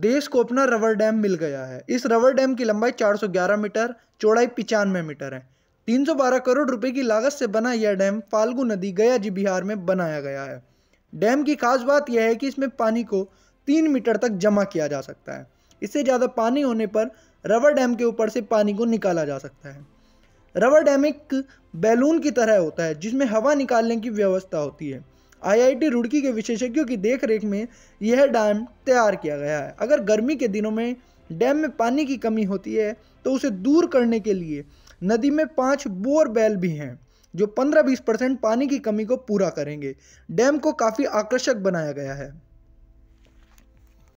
देश को अपना रबर डैम मिल गया है इस रबर डैम की लंबाई 411 मीटर चौड़ाई पिचानवे मीटर है 312 करोड़ रुपए की लागत से बना यह डैम फाल्गु नदी गया जी बिहार में बनाया गया है डैम की खास बात यह है कि इसमें पानी को तीन मीटर तक जमा किया जा सकता है इससे ज़्यादा पानी होने पर रबर डैम के ऊपर से पानी को निकाला जा सकता है रबर डैम एक बैलून की तरह होता है जिसमें हवा निकालने की व्यवस्था होती है आईआईटी रुड़की के विशेषज्ञों की देखरेख में यह डैम तैयार किया गया है अगर गर्मी के दिनों में डैम में पानी की कमी होती है तो उसे दूर करने के लिए नदी में पाँच बोर बैल भी हैं जो 15-20 परसेंट पानी की कमी को पूरा करेंगे डैम को काफ़ी आकर्षक बनाया गया है